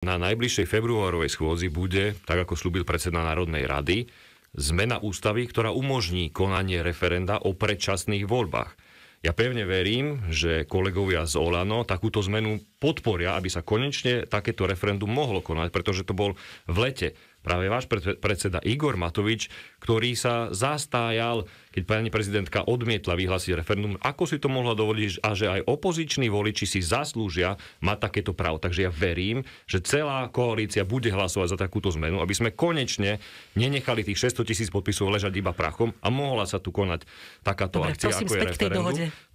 Na najbližšej februárovej schôdzi bude, tak ako slúbil predseda Národnej rady, zmena ústavy, ktorá umožní konanie referenda o predčasných voľbách. Ja pevne verím, že kolegovia z Olano takúto zmenu podporia, aby sa konečne takéto referendum mohlo konať, pretože to bol v lete práve váš predseda Igor Matovič, ktorý sa zastájal, keď pani prezidentka odmietla vyhlásiť referendum, ako si to mohla dovoliť a že aj opoziční voliči si zaslúžia mať takéto právo. Takže ja verím, že celá koalícia bude hlasovať za takúto zmenu, aby sme konečne nenechali tých 600 tisíc podpisov ležať iba prachom a mohla sa tu konať takáto Dobre, akcia, ako je referendum.